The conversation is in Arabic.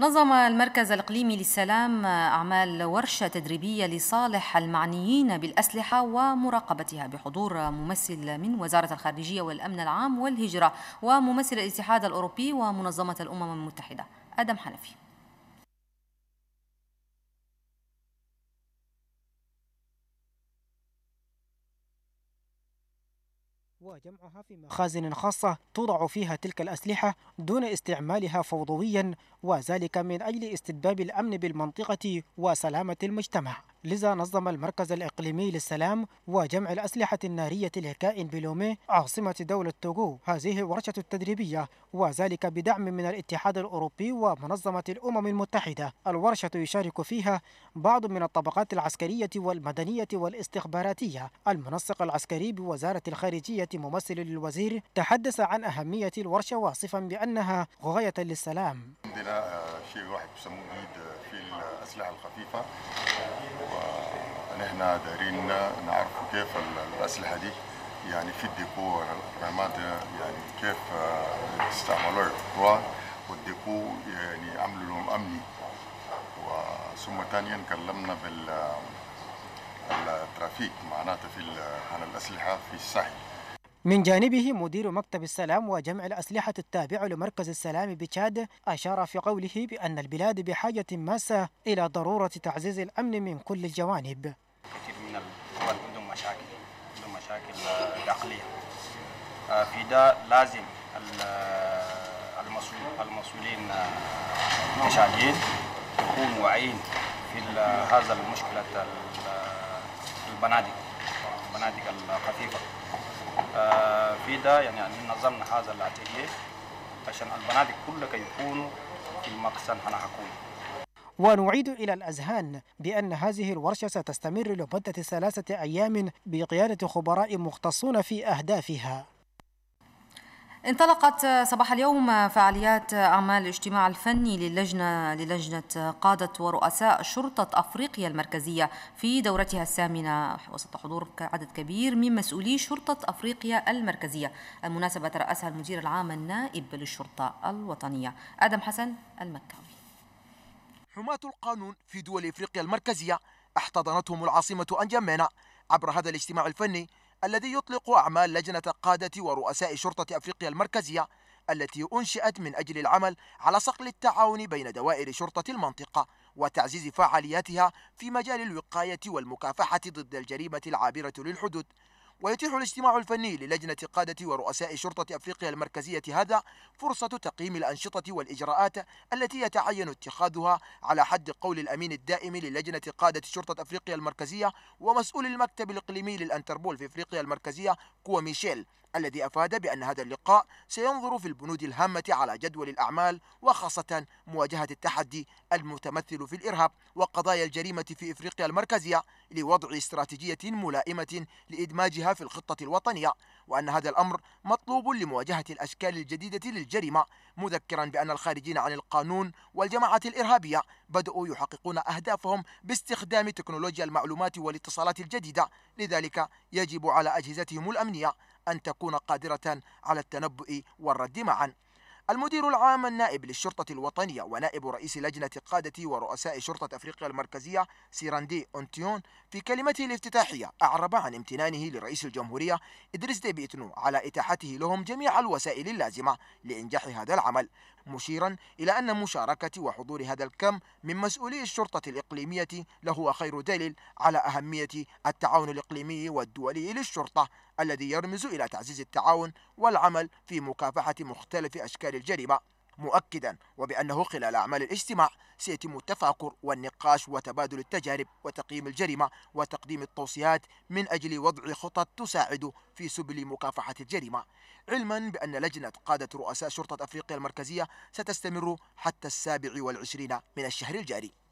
نظم المركز الإقليمي للسلام أعمال ورشة تدريبية لصالح المعنيين بالأسلحة ومراقبتها بحضور ممثل من وزارة الخارجية والأمن العام والهجرة وممثل الاتحاد الأوروبي ومنظمة الأمم المتحدة آدم حنفي وجمعها في مخازن خاصة توضع فيها تلك الأسلحة دون استعمالها فوضويا وذلك من أجل استتباب الأمن بالمنطقة وسلامة المجتمع لذا نظم المركز الإقليمي للسلام وجمع الأسلحة النارية لكائن بلومي عاصمة دولة توغو هذه الورشة التدريبية وذلك بدعم من الاتحاد الأوروبي ومنظمة الأمم المتحدة الورشة يشارك فيها بعض من الطبقات العسكرية والمدنية والاستخباراتية المنسق العسكري بوزارة الخارجية ممثل للوزير تحدث عن أهمية الورشة واصفا بأنها غاية للسلام عندنا آه، شيء الواحد بسموه جديد آه، في الاسلحه الخفيفه ونحن دايرين نعرف كيف الاسلحه دي يعني في الديكور الرماد يعني كيف آه، استعملوها يحطوها والديكور يعني عملوا لهم امني وثم ثانيا كلمنا بال آه، الترافيك معناته في عن الاسلحه في الساحل من جانبه مدير مكتب السلام وجمع الأسلحة التابع لمركز السلام بتشاد أشار في قوله بأن البلاد بحاجة ماسة إلى ضرورة تعزيز الأمن من كل الجوانب كثير من الدول عندهم مشاكل عندهم مشاكل آه، داخلية آه، في ده لازم آه، المسؤولين المشاهدين يكونوا واعيين في هذا المشكلة البنادق البنادق الخفيفة في ده يعني نظمنا هذا الاتيليه عشان البنادق كلها يكونوا في المقسم الحكومي ونعيد إلى الأذهان بأن هذه الورشة ستستمر لمدة ثلاثة أيام بقيادة خبراء مختصون في أهدافها انطلقت صباح اليوم فعاليات أعمال الاجتماع الفني للجنة للجنة قادة ورؤساء شرطة أفريقيا المركزية في دورتها الثامنة وسط حضور عدد كبير من مسؤولي شرطة أفريقيا المركزية المناسبة ترأسها المدير العام النائب للشرطة الوطنية آدم حسن المكاوي حماة القانون في دول إفريقيا المركزية احتضنتهم العاصمة أنجمانا عبر هذا الاجتماع الفني الذي يطلق أعمال لجنة قادة ورؤساء شرطة أفريقيا المركزية التي أنشئت من أجل العمل على صقل التعاون بين دوائر شرطة المنطقة وتعزيز فعالياتها في مجال الوقاية والمكافحة ضد الجريمة العابرة للحدود ويتيح الاجتماع الفني للجنة قادة ورؤساء شرطة أفريقيا المركزية هذا فرصة تقييم الأنشطة والإجراءات التي يتعين اتخاذها على حد قول الأمين الدائم للجنة قادة شرطة أفريقيا المركزية ومسؤول المكتب الإقليمي للأنتربول في أفريقيا المركزية كوا ميشيل الذي أفاد بأن هذا اللقاء سينظر في البنود الهامة على جدول الأعمال وخاصة مواجهة التحدي المتمثل في الإرهاب وقضايا الجريمة في إفريقيا المركزية لوضع استراتيجية ملائمة لإدماجها في الخطة الوطنية وأن هذا الأمر مطلوب لمواجهة الأشكال الجديدة للجريمة مذكرا بأن الخارجين عن القانون والجماعات الإرهابية بدأوا يحققون أهدافهم باستخدام تكنولوجيا المعلومات والاتصالات الجديدة لذلك يجب على أجهزتهم الأمنية الدنيا أن تكون قادرة على التنبؤ والرد معا المدير العام النائب للشرطة الوطنية ونائب رئيس لجنة قادة ورؤساء شرطة أفريقيا المركزية سيراندي أونتيون في كلمته الافتتاحية أعرب عن امتنانه لرئيس الجمهورية إدريس ديبيتنو على إتاحته لهم جميع الوسائل اللازمة لإنجاح هذا العمل مشيرا إلى أن مشاركة وحضور هذا الكم من مسؤولي الشرطة الإقليمية لهو خير دليل على أهمية التعاون الإقليمي والدولي للشرطة الذي يرمز إلى تعزيز التعاون والعمل في مكافحة مختلف أشكال أعمال الجريمة مؤكدا وبأنه خلال أعمال الاجتماع سيتم التفاكر والنقاش وتبادل التجارب وتقييم الجريمة وتقديم التوصيات من أجل وضع خطط تساعد في سبل مكافحة الجريمة علما بأن لجنة قادة رؤساء شرطة أفريقيا المركزية ستستمر حتى السابع والعشرين من الشهر الجاري